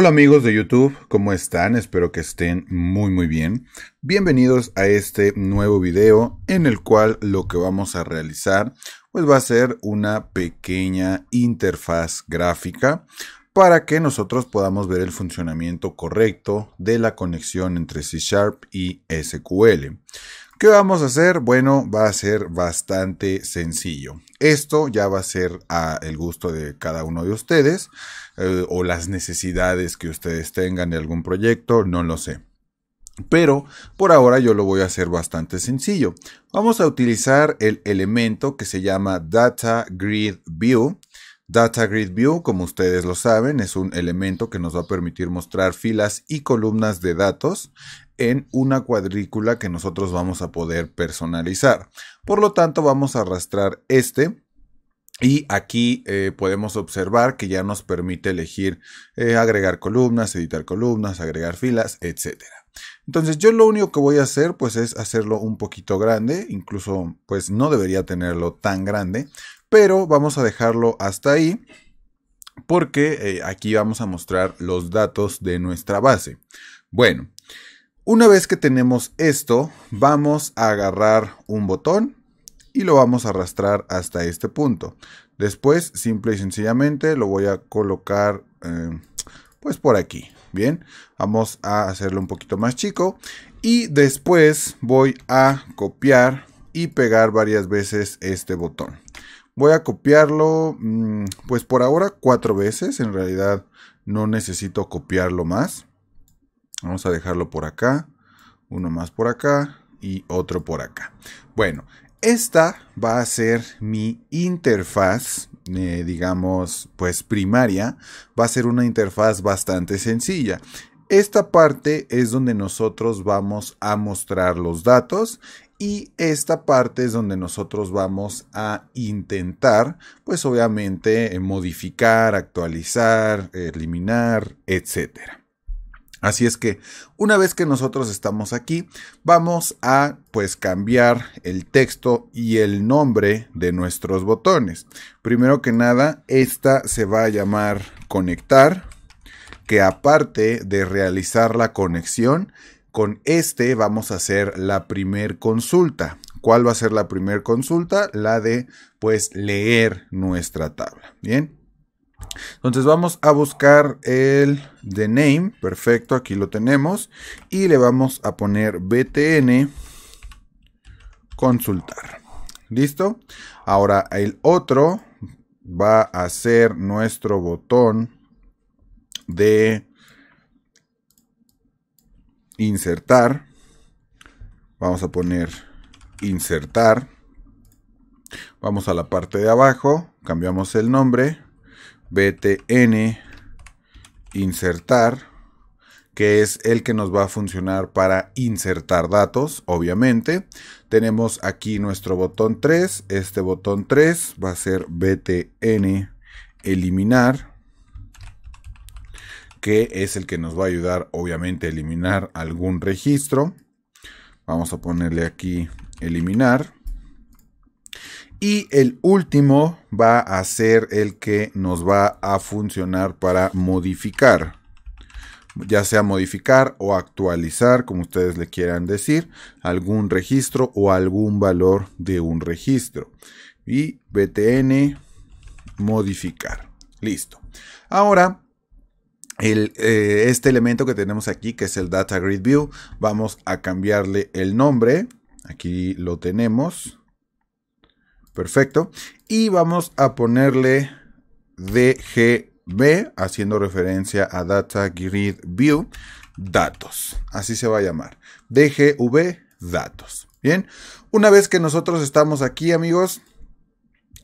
Hola amigos de YouTube, ¿cómo están? Espero que estén muy muy bien. Bienvenidos a este nuevo video en el cual lo que vamos a realizar pues va a ser una pequeña interfaz gráfica para que nosotros podamos ver el funcionamiento correcto de la conexión entre C Sharp y SQL. ¿Qué vamos a hacer? Bueno, va a ser bastante sencillo. Esto ya va a ser a el gusto de cada uno de ustedes eh, o las necesidades que ustedes tengan de algún proyecto, no lo sé. Pero por ahora yo lo voy a hacer bastante sencillo. Vamos a utilizar el elemento que se llama Data Grid View Data Grid View, como ustedes lo saben, es un elemento que nos va a permitir mostrar filas y columnas de datos en una cuadrícula que nosotros vamos a poder personalizar. Por lo tanto, vamos a arrastrar este y aquí eh, podemos observar que ya nos permite elegir eh, agregar columnas, editar columnas, agregar filas, etc. Entonces yo lo único que voy a hacer pues es hacerlo un poquito grande, incluso pues no debería tenerlo tan grande, pero vamos a dejarlo hasta ahí porque eh, aquí vamos a mostrar los datos de nuestra base. Bueno, una vez que tenemos esto, vamos a agarrar un botón y lo vamos a arrastrar hasta este punto. Después, simple y sencillamente, lo voy a colocar em, pues por aquí. Bien, vamos a hacerlo un poquito más chico y después voy a copiar y pegar varias veces este botón. Voy a copiarlo, mm, pues por ahora cuatro veces. En realidad no necesito copiarlo más. Vamos a dejarlo por acá. Uno más por acá y otro por acá. Bueno, esta va a ser mi interfaz, eh, digamos, pues primaria. Va a ser una interfaz bastante sencilla. Esta parte es donde nosotros vamos a mostrar los datos y esta parte es donde nosotros vamos a intentar, pues obviamente, eh, modificar, actualizar, eliminar, etcétera. Así es que una vez que nosotros estamos aquí, vamos a pues cambiar el texto y el nombre de nuestros botones. Primero que nada, esta se va a llamar conectar, que aparte de realizar la conexión, con este vamos a hacer la primer consulta. ¿Cuál va a ser la primer consulta? La de, pues, leer nuestra tabla. Bien. Entonces vamos a buscar el the name. Perfecto, aquí lo tenemos. Y le vamos a poner btn consultar. ¿Listo? Ahora el otro va a ser nuestro botón de insertar. Vamos a poner insertar. Vamos a la parte de abajo, cambiamos el nombre, btn insertar, que es el que nos va a funcionar para insertar datos, obviamente. Tenemos aquí nuestro botón 3, este botón 3 va a ser btn eliminar que es el que nos va a ayudar obviamente a eliminar algún registro. Vamos a ponerle aquí eliminar. Y el último va a ser el que nos va a funcionar para modificar. Ya sea modificar o actualizar, como ustedes le quieran decir, algún registro o algún valor de un registro. Y btn modificar. Listo. Ahora el, eh, este elemento que tenemos aquí, que es el Data Grid View, vamos a cambiarle el nombre. Aquí lo tenemos. Perfecto. Y vamos a ponerle DGB, haciendo referencia a Data Grid View, datos. Así se va a llamar. DGV, datos. Bien. Una vez que nosotros estamos aquí, amigos,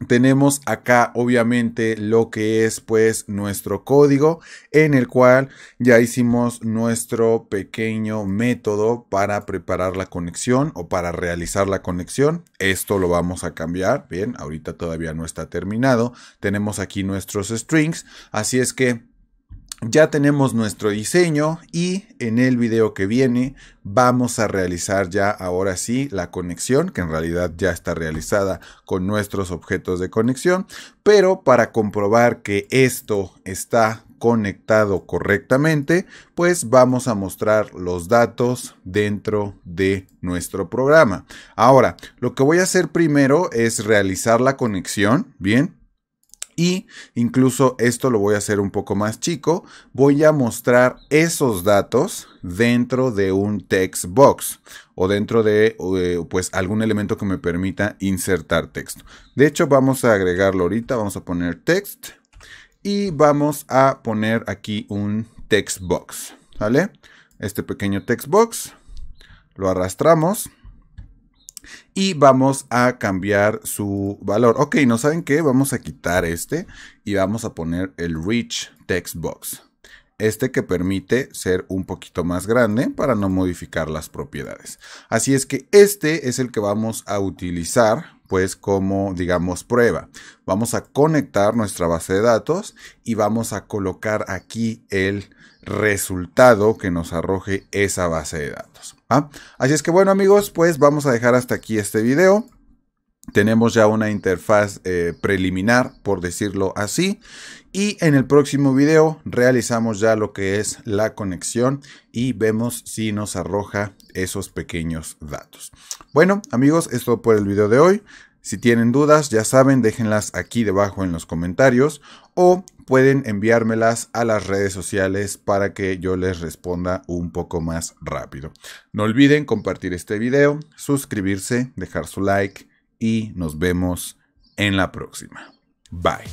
tenemos acá obviamente lo que es pues nuestro código en el cual ya hicimos nuestro pequeño método para preparar la conexión o para realizar la conexión esto lo vamos a cambiar bien ahorita todavía no está terminado tenemos aquí nuestros strings así es que ya tenemos nuestro diseño y en el video que viene vamos a realizar ya ahora sí la conexión, que en realidad ya está realizada con nuestros objetos de conexión, pero para comprobar que esto está conectado correctamente, pues vamos a mostrar los datos dentro de nuestro programa. Ahora, lo que voy a hacer primero es realizar la conexión, ¿bien? Y incluso esto lo voy a hacer un poco más chico. Voy a mostrar esos datos dentro de un text box o dentro de eh, pues algún elemento que me permita insertar texto. De hecho, vamos a agregarlo ahorita. Vamos a poner text y vamos a poner aquí un text box. ¿Vale? Este pequeño text box lo arrastramos y vamos a cambiar su valor. Ok, ¿no saben qué? Vamos a quitar este y vamos a poner el Rich Text Box este que permite ser un poquito más grande para no modificar las propiedades. Así es que este es el que vamos a utilizar pues como digamos prueba. Vamos a conectar nuestra base de datos y vamos a colocar aquí el resultado que nos arroje esa base de datos. Así es que bueno amigos, pues vamos a dejar hasta aquí este video tenemos ya una interfaz eh, preliminar, por decirlo así. Y en el próximo video realizamos ya lo que es la conexión y vemos si nos arroja esos pequeños datos. Bueno amigos, esto por el video de hoy. Si tienen dudas, ya saben, déjenlas aquí debajo en los comentarios o pueden enviármelas a las redes sociales para que yo les responda un poco más rápido. No olviden compartir este video, suscribirse, dejar su like y nos vemos en la próxima. Bye.